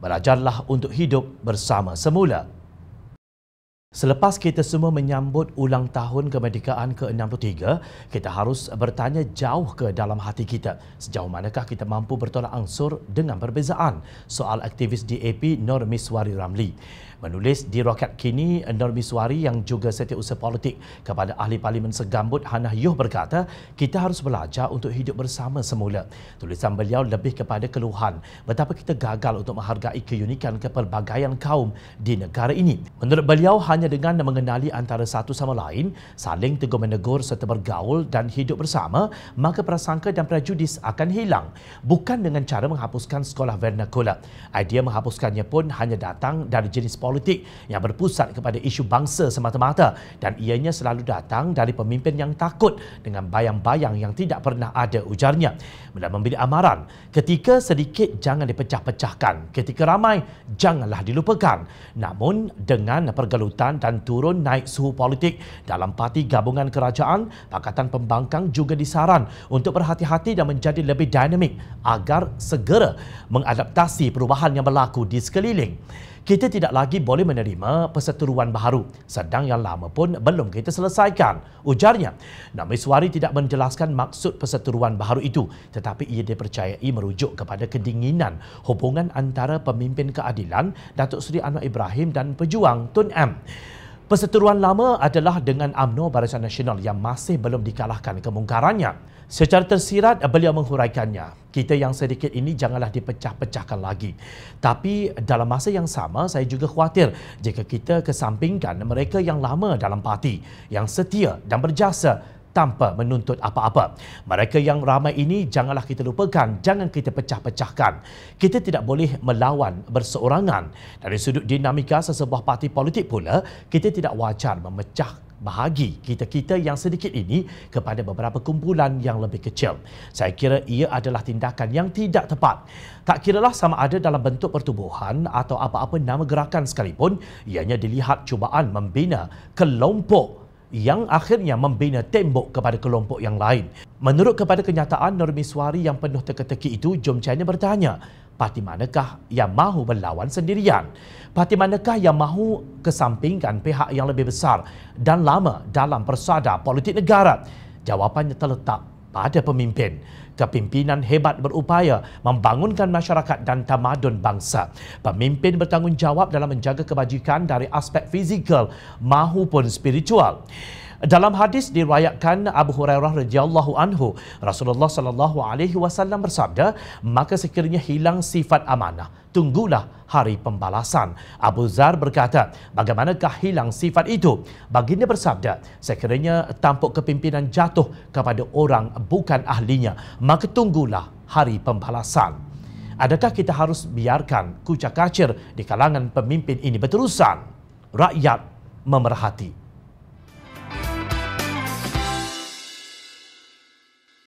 belajarlah untuk hidup bersama semula Selepas kita semua menyambut ulang tahun kemerdekaan ke-63, kita harus bertanya jauh ke dalam hati kita. Sejauh manakah kita mampu bertolak angsur dengan perbezaan? Soal aktivis DAP Nur Miswari Ramli. Menulis di Rokat Kini, Nur Miswari yang juga setiausaha politik kepada Ahli Parlimen Segambut Hannah Yoh berkata, kita harus belajar untuk hidup bersama semula. Tulisan beliau lebih kepada keluhan betapa kita gagal untuk menghargai keunikan kepelbagaian kaum di negara ini. Menurut beliau, hanya hanya dengan mengenali antara satu sama lain, saling tegur menegur serta bergaul dan hidup bersama, maka prasangka dan prejudis akan hilang. Bukan dengan cara menghapuskan sekolah vernakula. Idea menghapuskannya pun hanya datang dari jenis politik yang berpusat kepada isu bangsa semata-mata dan ianya selalu datang dari pemimpin yang takut dengan bayang-bayang yang tidak pernah ada ujarnya. Bila memberi amaran, ketika sedikit jangan dipecah-pecahkan. Ketika ramai, janganlah dilupakan. Namun, dengan pergalutan kebangkitan dan turun naik suhu politik dalam parti gabungan kerajaan, Pakatan Pembangkang juga disaran untuk berhati-hati dan menjadi lebih dinamik agar segera mengadaptasi perubahan yang berlaku di sekeliling. Kita tidak lagi boleh menerima perseteruan baru sedang yang lama pun belum kita selesaikan ujarnya. Namiswari tidak menjelaskan maksud perseteruan baru itu tetapi ia dipercayai merujuk kepada kedinginan hubungan antara pemimpin keadilan Datuk Seri Anwar Ibrahim dan pejuang Tun M. Perseteruan lama adalah dengan UMNO Barisan Nasional yang masih belum dikalahkan kemungkarannya. Secara tersirat, beliau menghuraikannya. Kita yang sedikit ini janganlah dipecah-pecahkan lagi. Tapi dalam masa yang sama, saya juga khawatir jika kita kesampingkan mereka yang lama dalam parti, yang setia dan berjasa tanpa menuntut apa-apa. Mereka yang ramai ini janganlah kita lupakan, jangan kita pecah-pecahkan. Kita tidak boleh melawan berseorangan. Dari sudut dinamika sesebuah parti politik pula, kita tidak wajar memecah bahagi kita-kita yang sedikit ini kepada beberapa kumpulan yang lebih kecil. Saya kira ia adalah tindakan yang tidak tepat. Tak kiralah sama ada dalam bentuk pertubuhan atau apa-apa nama gerakan sekalipun, ianya dilihat cubaan membina kelompok yang akhirnya membina tembok kepada kelompok yang lain. Menurut kepada kenyataan Nur Miswari yang penuh teka-teki itu, Jom China bertanya, parti manakah yang mahu berlawan sendirian? Parti manakah yang mahu kesampingkan pihak yang lebih besar dan lama dalam persada politik negara? Jawapannya terletak pada pemimpin. Kepimpinan hebat berupaya membangunkan masyarakat dan tamadun bangsa. Pemimpin bertanggungjawab dalam menjaga kebajikan dari aspek fizikal maupun spiritual. Dalam hadis diriwayatkan Abu Hurairah radhiyallahu anhu, Rasulullah sallallahu alaihi wasallam bersabda, "Maka sekiranya hilang sifat amanah, tunggulah hari pembalasan. Abu Zar berkata, bagaimanakah hilang sifat itu? Baginda bersabda, sekiranya tampuk kepimpinan jatuh kepada orang bukan ahlinya, maka tunggulah hari pembalasan. Adakah kita harus biarkan kucak kacir di kalangan pemimpin ini berterusan? Rakyat memerhati.